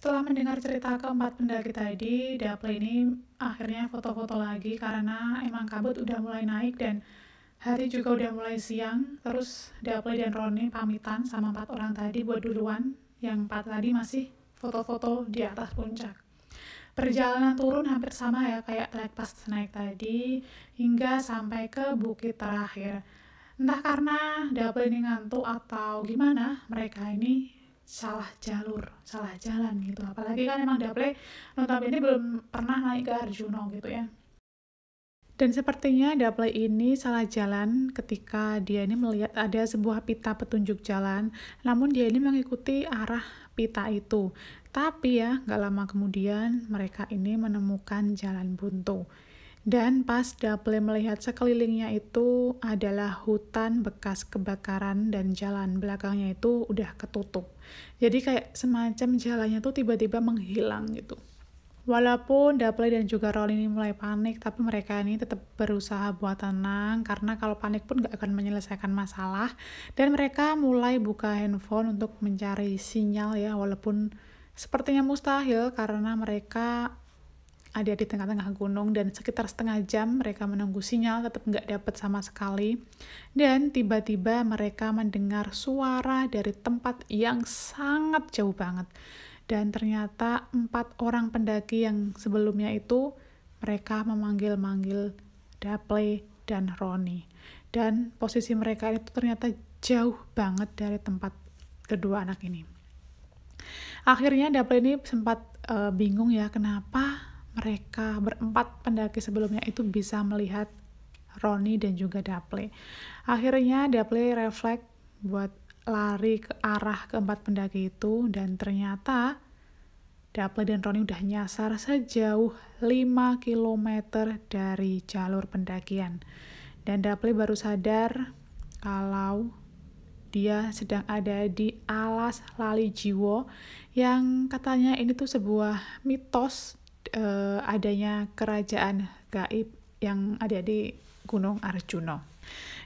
Setelah mendengar cerita keempat pendaki tadi, Daple ini akhirnya foto-foto lagi karena emang kabut udah mulai naik dan hari juga udah mulai siang. Terus Daple dan Roni pamitan sama empat orang tadi buat duluan, yang empat tadi masih foto-foto di atas puncak. Perjalanan turun hampir sama ya kayak trek pas naik tadi hingga sampai ke bukit terakhir. Entah karena Daple ini ngantuk atau gimana, mereka ini salah jalur, salah jalan gitu. Apalagi kan emang Daple notabene belum pernah naik ke Arjuna gitu ya. Dan sepertinya Daple ini salah jalan ketika dia ini melihat ada sebuah pita petunjuk jalan, namun dia ini mengikuti arah pita itu. Tapi ya, nggak lama kemudian mereka ini menemukan jalan buntu. Dan pas Daple melihat sekelilingnya itu adalah hutan bekas kebakaran dan jalan belakangnya itu udah ketutup. Jadi kayak semacam jalannya tuh tiba-tiba menghilang gitu. Walaupun Daple dan juga Roll ini mulai panik, tapi mereka ini tetap berusaha buat tenang karena kalau panik pun gak akan menyelesaikan masalah. Dan mereka mulai buka handphone untuk mencari sinyal ya, walaupun sepertinya mustahil karena mereka ada di tengah-tengah gunung dan sekitar setengah jam mereka menunggu sinyal tetap nggak dapat sama sekali dan tiba-tiba mereka mendengar suara dari tempat yang sangat jauh banget dan ternyata empat orang pendaki yang sebelumnya itu mereka memanggil-manggil Daple dan Roni dan posisi mereka itu ternyata jauh banget dari tempat kedua anak ini akhirnya Daple ini sempat uh, bingung ya kenapa mereka berempat pendaki sebelumnya itu bisa melihat Roni dan juga Daple. Akhirnya Daple refleks buat lari ke arah keempat pendaki itu dan ternyata Daple dan Roni udah nyasar sejauh 5 km dari jalur pendakian. Dan Daple baru sadar kalau dia sedang ada di alas lali jiwo yang katanya ini tuh sebuah mitos uh, adanya kerajaan gaib yang ada di Gunung Arjuna.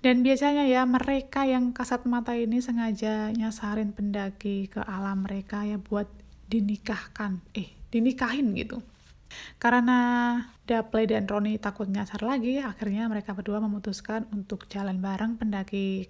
Dan biasanya ya mereka yang kasat mata ini sengaja nyasarin pendaki ke alam mereka ya buat dinikahkan, eh dinikahin gitu. Karena Daple dan Roni takut nyasar lagi, akhirnya mereka berdua memutuskan untuk jalan bareng pendaki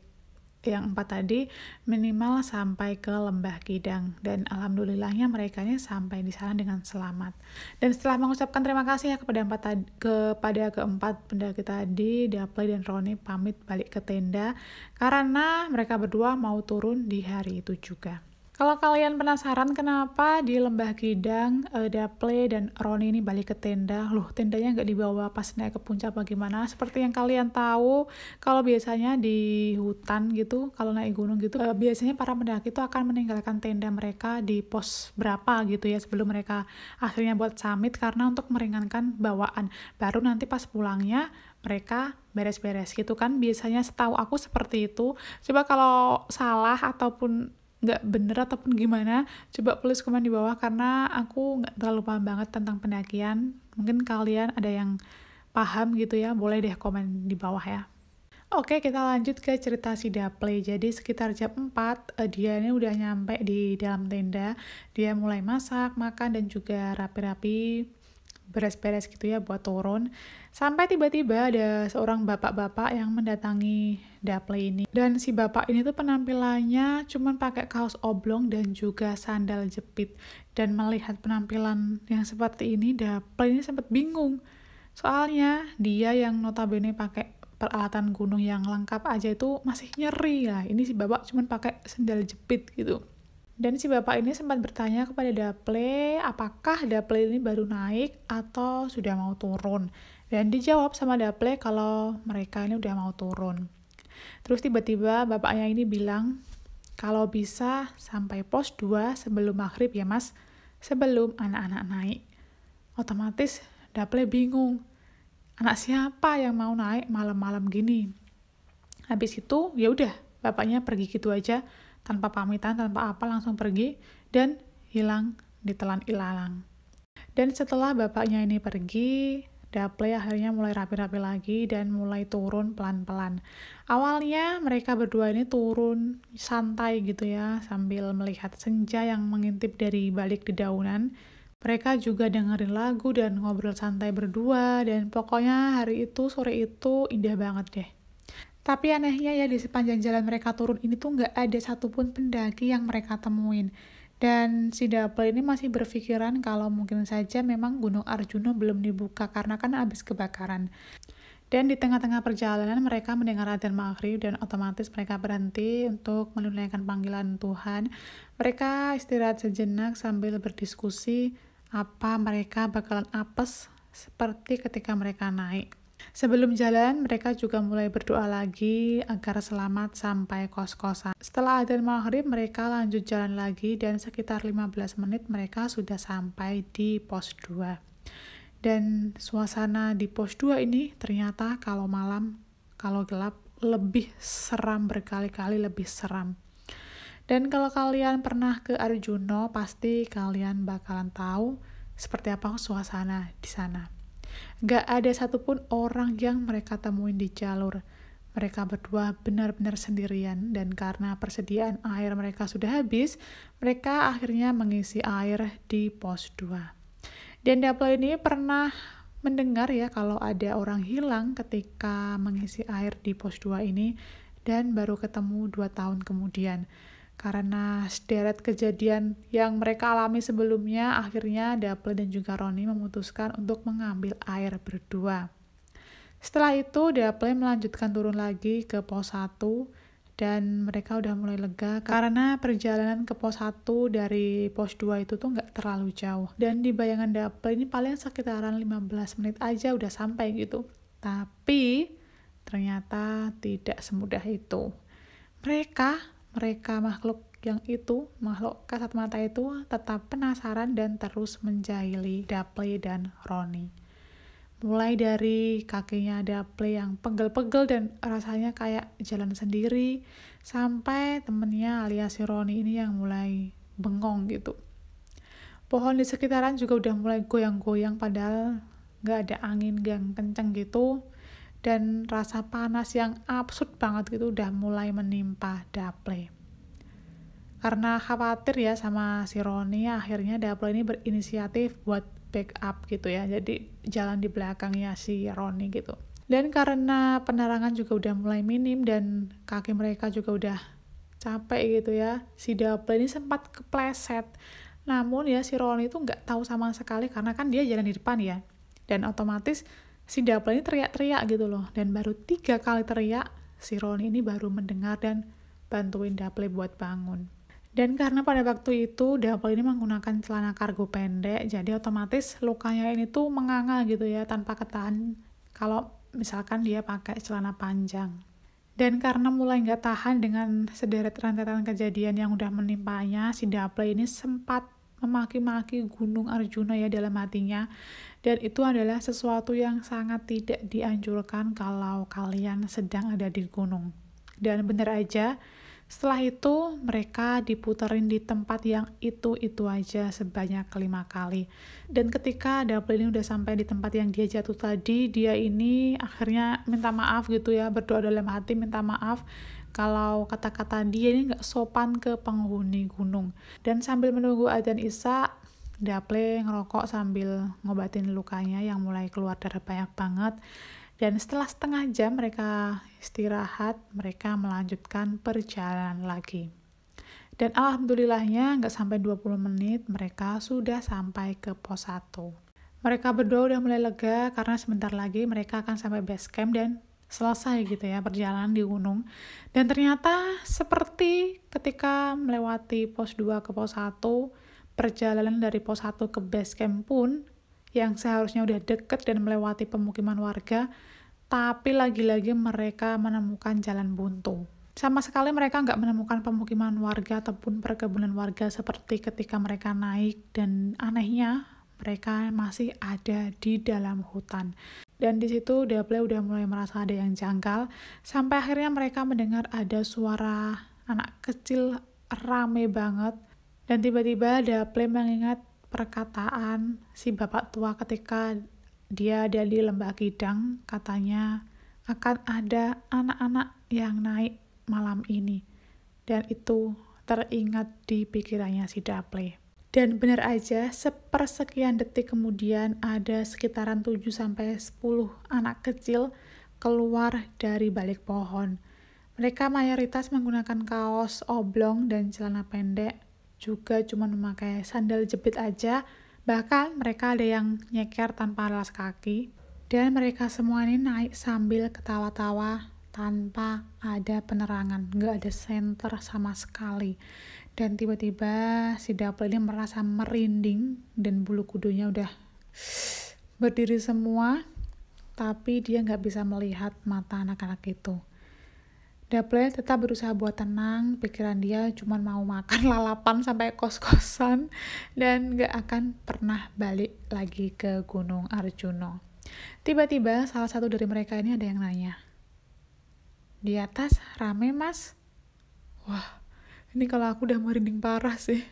yang empat tadi minimal sampai ke lembah Kidang dan alhamdulillahnya mereka sampai di sana dengan selamat. Dan setelah mengucapkan terima kasih ya kepada empat tadi, kepada keempat pendaki tadi, Dapley dan Roni pamit balik ke tenda karena mereka berdua mau turun di hari itu juga. Kalau kalian penasaran kenapa di Lembah Kidang, uh, eh, Daple, dan Roni ini balik ke tenda, loh tendanya nggak dibawa pas naik ke puncak bagaimana? Seperti yang kalian tahu, kalau biasanya di hutan gitu, kalau naik gunung gitu, eh, biasanya para pendaki itu akan meninggalkan tenda mereka di pos berapa gitu ya, sebelum mereka akhirnya buat summit, karena untuk meringankan bawaan. Baru nanti pas pulangnya, mereka beres-beres gitu kan biasanya setahu aku seperti itu coba kalau salah ataupun nggak bener ataupun gimana coba tulis komen di bawah karena aku nggak terlalu paham banget tentang pendakian mungkin kalian ada yang paham gitu ya boleh deh komen di bawah ya Oke, kita lanjut ke cerita si Daple. Jadi sekitar jam 4, eh, dia ini udah nyampe di dalam tenda. Dia mulai masak, makan, dan juga rapi-rapi beres-beres gitu ya buat turun sampai tiba-tiba ada seorang bapak-bapak yang mendatangi daple ini dan si bapak ini tuh penampilannya cuman pakai kaos oblong dan juga sandal jepit dan melihat penampilan yang seperti ini daple ini sempat bingung soalnya dia yang notabene pakai peralatan gunung yang lengkap aja itu masih nyeri lah ini si bapak cuman pakai sandal jepit gitu dan si bapak ini sempat bertanya kepada Daple, apakah Daple ini baru naik atau sudah mau turun. Dan dijawab sama Daple kalau mereka ini udah mau turun. Terus tiba-tiba bapaknya ini bilang, kalau bisa sampai pos 2 sebelum maghrib ya mas, sebelum anak-anak naik. Otomatis Daple bingung, anak siapa yang mau naik malam-malam gini? Habis itu ya udah bapaknya pergi gitu aja tanpa pamitan, tanpa apa, langsung pergi dan hilang ditelan ilalang. Dan setelah bapaknya ini pergi, Daple akhirnya mulai rapi-rapi lagi dan mulai turun pelan-pelan. Awalnya mereka berdua ini turun santai gitu ya, sambil melihat senja yang mengintip dari balik dedaunan. Mereka juga dengerin lagu dan ngobrol santai berdua dan pokoknya hari itu sore itu indah banget deh. Tapi anehnya ya di sepanjang jalan mereka turun ini tuh nggak ada satupun pendaki yang mereka temuin. Dan si Double ini masih berpikiran kalau mungkin saja memang Gunung Arjuna belum dibuka karena kan habis kebakaran. Dan di tengah-tengah perjalanan mereka mendengar adzan maghrib dan otomatis mereka berhenti untuk menunaikan panggilan Tuhan. Mereka istirahat sejenak sambil berdiskusi apa mereka bakalan apes seperti ketika mereka naik. Sebelum jalan, mereka juga mulai berdoa lagi agar selamat sampai kos-kosan. Setelah adzan maghrib, mereka lanjut jalan lagi dan sekitar 15 menit mereka sudah sampai di pos 2. Dan suasana di pos 2 ini ternyata kalau malam, kalau gelap, lebih seram berkali-kali lebih seram. Dan kalau kalian pernah ke Arjuno, pasti kalian bakalan tahu seperti apa suasana di sana. Gak ada satupun orang yang mereka temuin di jalur. Mereka berdua benar-benar sendirian dan karena persediaan air mereka sudah habis, mereka akhirnya mengisi air di pos 2. Dan Daplo ini pernah mendengar ya kalau ada orang hilang ketika mengisi air di pos 2 ini dan baru ketemu 2 tahun kemudian. Karena sederet kejadian yang mereka alami sebelumnya, akhirnya Dapple dan juga Roni memutuskan untuk mengambil air berdua. Setelah itu, Dapple melanjutkan turun lagi ke pos 1 dan mereka udah mulai lega karena perjalanan ke pos 1 dari pos 2 itu tuh nggak terlalu jauh. Dan di bayangan Dapple ini paling sekitaran 15 menit aja udah sampai gitu. Tapi ternyata tidak semudah itu. Mereka mereka makhluk yang itu, makhluk kasat mata itu tetap penasaran dan terus menjahili Dapley dan Roni. Mulai dari kakinya Dapley yang pegel-pegel dan rasanya kayak jalan sendiri, sampai temennya alias si Roni ini yang mulai bengong gitu. Pohon di sekitaran juga udah mulai goyang-goyang padahal nggak ada angin yang kenceng gitu dan rasa panas yang absurd banget gitu udah mulai menimpa Daple. Karena khawatir ya sama si Roni, akhirnya Daple ini berinisiatif buat backup gitu ya. Jadi jalan di belakangnya si Roni gitu. Dan karena penerangan juga udah mulai minim dan kaki mereka juga udah capek gitu ya, si Daple ini sempat kepleset. Namun ya si Roni itu nggak tahu sama sekali karena kan dia jalan di depan ya. Dan otomatis si Dapla ini teriak-teriak gitu loh dan baru tiga kali teriak si Roni ini baru mendengar dan bantuin Daple buat bangun dan karena pada waktu itu Daple ini menggunakan celana kargo pendek jadi otomatis lukanya ini tuh menganga gitu ya tanpa ketahan kalau misalkan dia pakai celana panjang dan karena mulai nggak tahan dengan sederet rentetan kejadian yang udah menimpanya si Daple ini sempat memaki-maki Gunung Arjuna ya dalam hatinya. Dan itu adalah sesuatu yang sangat tidak dianjurkan kalau kalian sedang ada di gunung. Dan benar aja, setelah itu mereka diputerin di tempat yang itu-itu aja sebanyak kelima kali. Dan ketika Double ini udah sampai di tempat yang dia jatuh tadi, dia ini akhirnya minta maaf gitu ya, berdoa dalam hati minta maaf kalau kata-kata dia ini nggak sopan ke penghuni gunung. Dan sambil menunggu adzan Isa, Daple ngerokok sambil ngobatin lukanya yang mulai keluar darah banyak banget. Dan setelah setengah jam mereka istirahat, mereka melanjutkan perjalanan lagi. Dan alhamdulillahnya nggak sampai 20 menit mereka sudah sampai ke pos 1. Mereka berdua udah mulai lega karena sebentar lagi mereka akan sampai base camp dan selesai gitu ya perjalanan di gunung. Dan ternyata seperti ketika melewati pos 2 ke pos 1, perjalanan dari pos 1 ke base camp pun yang seharusnya udah deket dan melewati pemukiman warga, tapi lagi-lagi mereka menemukan jalan buntu. Sama sekali mereka nggak menemukan pemukiman warga ataupun perkebunan warga seperti ketika mereka naik dan anehnya mereka masih ada di dalam hutan. Dan di situ Dable udah mulai merasa ada yang janggal sampai akhirnya mereka mendengar ada suara anak kecil rame banget. Dan tiba-tiba Dable mengingat perkataan si bapak tua ketika dia ada di lembah kidang, katanya akan ada anak-anak yang naik malam ini. Dan itu teringat di pikirannya si Daple dan benar aja, sepersekian detik kemudian ada sekitaran 7-10 anak kecil keluar dari balik pohon. Mereka mayoritas menggunakan kaos oblong dan celana pendek, juga cuma memakai sandal jepit aja, bahkan mereka ada yang nyeker tanpa alas kaki. Dan mereka semua ini naik sambil ketawa-tawa tanpa ada penerangan, nggak ada senter sama sekali dan tiba-tiba si dapel ini merasa merinding dan bulu kudunya udah berdiri semua tapi dia nggak bisa melihat mata anak-anak itu. Dapple tetap berusaha buat tenang, pikiran dia cuma mau makan lalapan sampai kos-kosan dan gak akan pernah balik lagi ke Gunung Arjuna. Tiba-tiba salah satu dari mereka ini ada yang nanya, di atas rame mas? Wah, ini kalau aku udah merinding parah sih.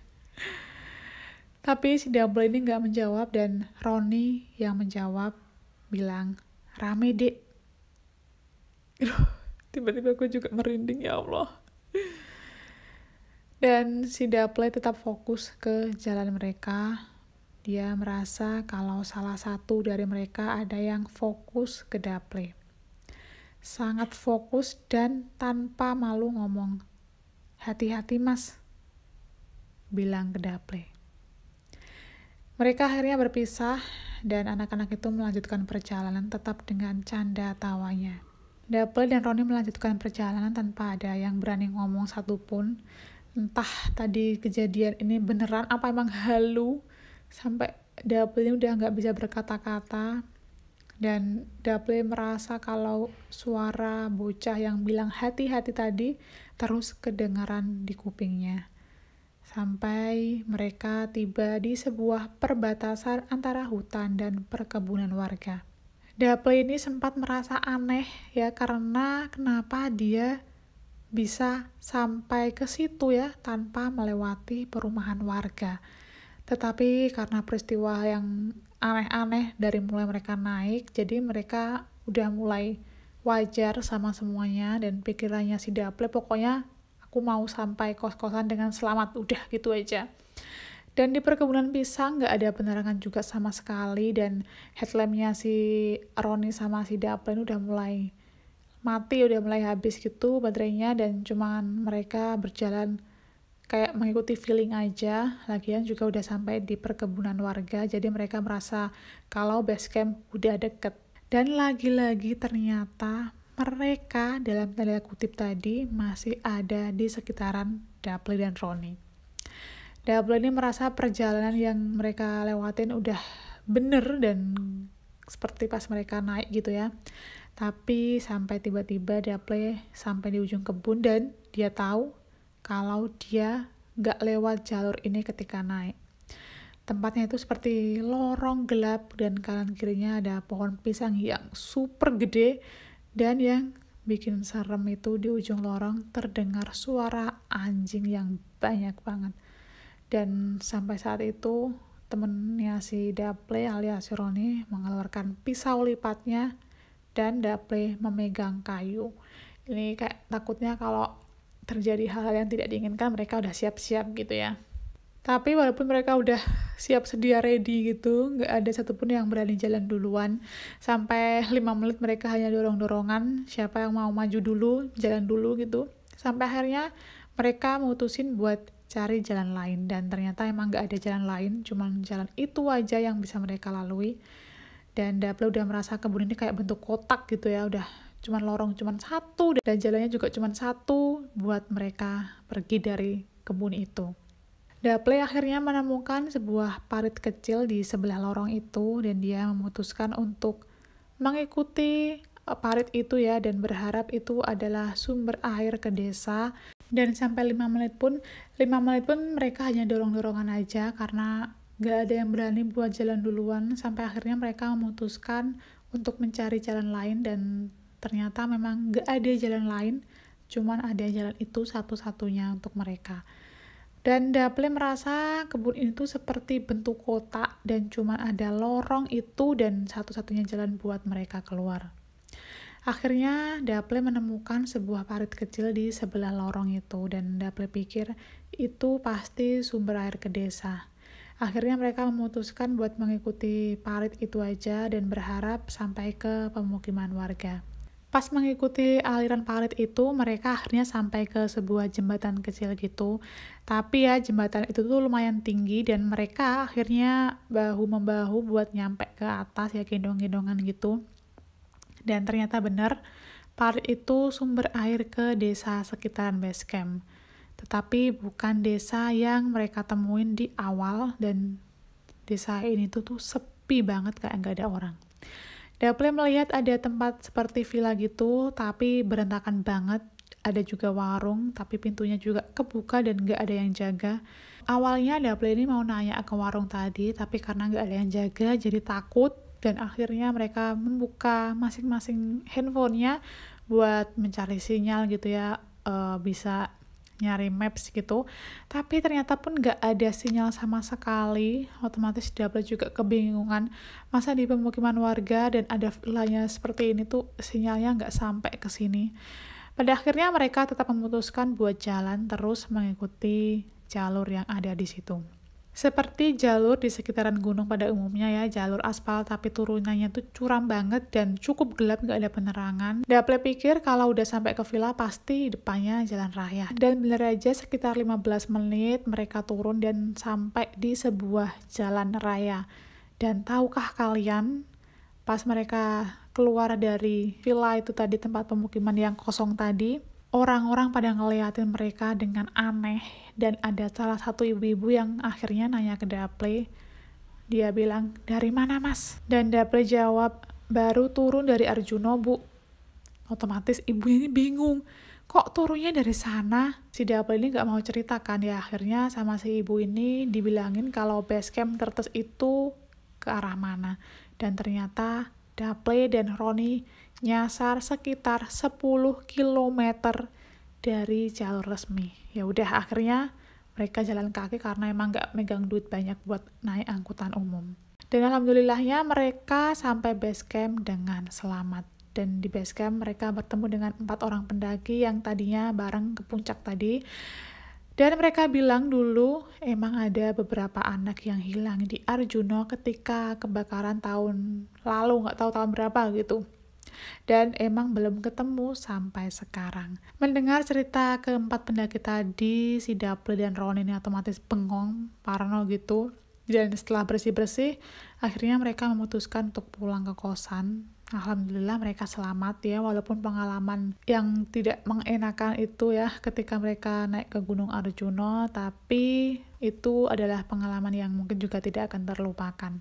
Tapi si Double ini nggak menjawab dan Roni yang menjawab bilang, rame dek. tiba-tiba aku juga merinding ya Allah. Dan si Double tetap fokus ke jalan mereka. Dia merasa kalau salah satu dari mereka ada yang fokus ke Double sangat fokus dan tanpa malu ngomong Hati-hati mas, bilang ke Daple. Mereka akhirnya berpisah dan anak-anak itu melanjutkan perjalanan tetap dengan canda tawanya. Daple dan Roni melanjutkan perjalanan tanpa ada yang berani ngomong satupun. Entah tadi kejadian ini beneran apa emang halu sampai Daple udah nggak bisa berkata-kata dan Daple merasa kalau suara bocah yang bilang hati-hati tadi terus kedengaran di kupingnya. Sampai mereka tiba di sebuah perbatasan antara hutan dan perkebunan warga. Daple ini sempat merasa aneh ya karena kenapa dia bisa sampai ke situ ya tanpa melewati perumahan warga. Tetapi karena peristiwa yang aneh-aneh dari mulai mereka naik, jadi mereka udah mulai wajar sama semuanya dan pikirannya si Daple pokoknya aku mau sampai kos-kosan dengan selamat udah gitu aja dan di perkebunan pisang nggak ada penerangan juga sama sekali dan headlampnya si Roni sama si Daple udah mulai mati udah mulai habis gitu baterainya dan cuman mereka berjalan kayak mengikuti feeling aja lagian juga udah sampai di perkebunan warga jadi mereka merasa kalau base camp udah deket dan lagi-lagi ternyata mereka dalam tanda kutip tadi masih ada di sekitaran Dapli dan Roni. Dapli ini merasa perjalanan yang mereka lewatin udah bener dan seperti pas mereka naik gitu ya. Tapi sampai tiba-tiba Dapli sampai di ujung kebun dan dia tahu kalau dia gak lewat jalur ini ketika naik. Tempatnya itu seperti lorong gelap dan kanan kirinya ada pohon pisang yang super gede dan yang bikin serem itu di ujung lorong terdengar suara anjing yang banyak banget. Dan sampai saat itu temennya si Daple alias Roni mengeluarkan pisau lipatnya dan Daple memegang kayu. Ini kayak takutnya kalau terjadi hal-hal yang tidak diinginkan mereka udah siap-siap gitu ya. Tapi walaupun mereka udah siap sedia ready gitu, nggak ada satupun yang berani jalan duluan. Sampai lima menit mereka hanya dorong-dorongan, siapa yang mau maju dulu, jalan dulu gitu. Sampai akhirnya mereka mutusin buat cari jalan lain dan ternyata emang nggak ada jalan lain, cuman jalan itu aja yang bisa mereka lalui. Dan Dapla udah merasa kebun ini kayak bentuk kotak gitu ya, udah cuman lorong cuman satu dan jalannya juga cuman satu buat mereka pergi dari kebun itu. Daple akhirnya menemukan sebuah parit kecil di sebelah lorong itu dan dia memutuskan untuk mengikuti eh, parit itu ya dan berharap itu adalah sumber air ke desa dan sampai 5 menit pun 5 menit pun mereka hanya dorong-dorongan aja karena gak ada yang berani buat jalan duluan sampai akhirnya mereka memutuskan untuk mencari jalan lain dan ternyata memang gak ada jalan lain cuman ada jalan itu satu-satunya untuk mereka. Dan Daple merasa kebun itu seperti bentuk kotak dan cuma ada lorong itu dan satu-satunya jalan buat mereka keluar. Akhirnya Daple menemukan sebuah parit kecil di sebelah lorong itu dan Daple pikir itu pasti sumber air ke desa. Akhirnya mereka memutuskan buat mengikuti parit itu aja dan berharap sampai ke pemukiman warga. Pas mengikuti aliran parit itu, mereka akhirnya sampai ke sebuah jembatan kecil gitu. Tapi ya, jembatan itu tuh lumayan tinggi dan mereka akhirnya bahu-membahu buat nyampe ke atas ya, gendong-gendongan gitu. Dan ternyata benar, parit itu sumber air ke desa sekitaran base camp. Tetapi bukan desa yang mereka temuin di awal dan desa ini tuh, tuh sepi banget kayak nggak ada orang. Daple melihat ada tempat seperti villa gitu, tapi berantakan banget. Ada juga warung, tapi pintunya juga kebuka dan gak ada yang jaga. Awalnya Daple ini mau nanya ke warung tadi, tapi karena gak ada yang jaga, jadi takut. Dan akhirnya mereka membuka masing-masing handphonenya buat mencari sinyal gitu ya, uh, bisa nyari maps gitu tapi ternyata pun gak ada sinyal sama sekali otomatis double juga kebingungan masa di pemukiman warga dan ada villanya seperti ini tuh sinyalnya gak sampai ke sini pada akhirnya mereka tetap memutuskan buat jalan terus mengikuti jalur yang ada di situ seperti jalur di sekitaran gunung pada umumnya ya, jalur aspal tapi turunannya tuh curam banget dan cukup gelap nggak ada penerangan. Daple pikir kalau udah sampai ke villa pasti depannya jalan raya. Dan bener aja sekitar 15 menit mereka turun dan sampai di sebuah jalan raya. Dan tahukah kalian pas mereka keluar dari villa itu tadi tempat pemukiman yang kosong tadi, orang-orang pada ngeliatin mereka dengan aneh dan ada salah satu ibu-ibu yang akhirnya nanya ke Daple dia bilang dari mana mas dan Daple jawab baru turun dari Arjuno bu otomatis ibu ini bingung kok turunnya dari sana si Daple ini gak mau ceritakan ya akhirnya sama si ibu ini dibilangin kalau base camp tertes itu ke arah mana dan ternyata Daple dan Roni nyasar sekitar 10 km dari jalur resmi ya udah akhirnya mereka jalan kaki karena emang nggak megang duit banyak buat naik angkutan umum dan alhamdulillahnya mereka sampai base camp dengan selamat dan di base camp mereka bertemu dengan empat orang pendaki yang tadinya bareng ke puncak tadi dan mereka bilang dulu emang ada beberapa anak yang hilang di Arjuna ketika kebakaran tahun lalu, nggak tahu tahun berapa gitu dan emang belum ketemu sampai sekarang. Mendengar cerita keempat pendaki tadi, si Daple dan Ron ini otomatis bengong, parno gitu. Dan setelah bersih-bersih, akhirnya mereka memutuskan untuk pulang ke kosan. Alhamdulillah mereka selamat ya, walaupun pengalaman yang tidak mengenakan itu ya ketika mereka naik ke Gunung Arjuna, tapi itu adalah pengalaman yang mungkin juga tidak akan terlupakan.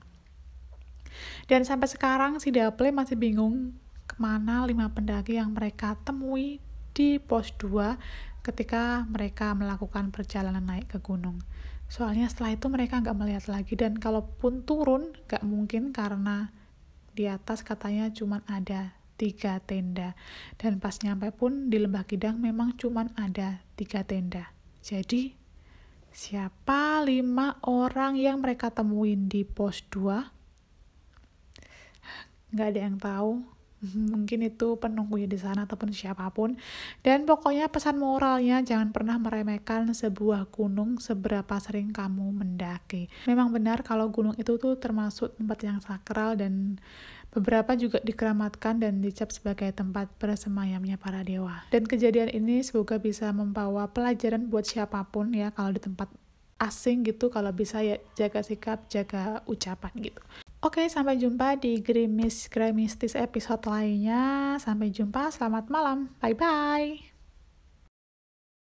Dan sampai sekarang si Daple masih bingung kemana lima pendaki yang mereka temui di pos 2 ketika mereka melakukan perjalanan naik ke gunung. Soalnya setelah itu mereka nggak melihat lagi dan kalaupun turun nggak mungkin karena di atas katanya cuma ada tiga tenda. Dan pas nyampe pun di Lembah Kidang memang cuma ada tiga tenda. Jadi siapa lima orang yang mereka temuin di pos 2? Nggak ada yang tahu Mhm, mungkin itu penunggunya di sana ataupun siapapun dan pokoknya pesan moralnya jangan pernah meremehkan sebuah gunung seberapa sering kamu mendaki memang benar kalau gunung itu tuh termasuk tempat yang sakral dan beberapa juga dikeramatkan dan dicap sebagai tempat bersemayamnya para dewa dan kejadian ini semoga bisa membawa pelajaran buat siapapun ya kalau di tempat asing gitu kalau bisa ya jaga sikap jaga ucapan gitu Oke, sampai jumpa di Grimis Grimistis episode lainnya. Sampai jumpa, selamat malam. Bye-bye.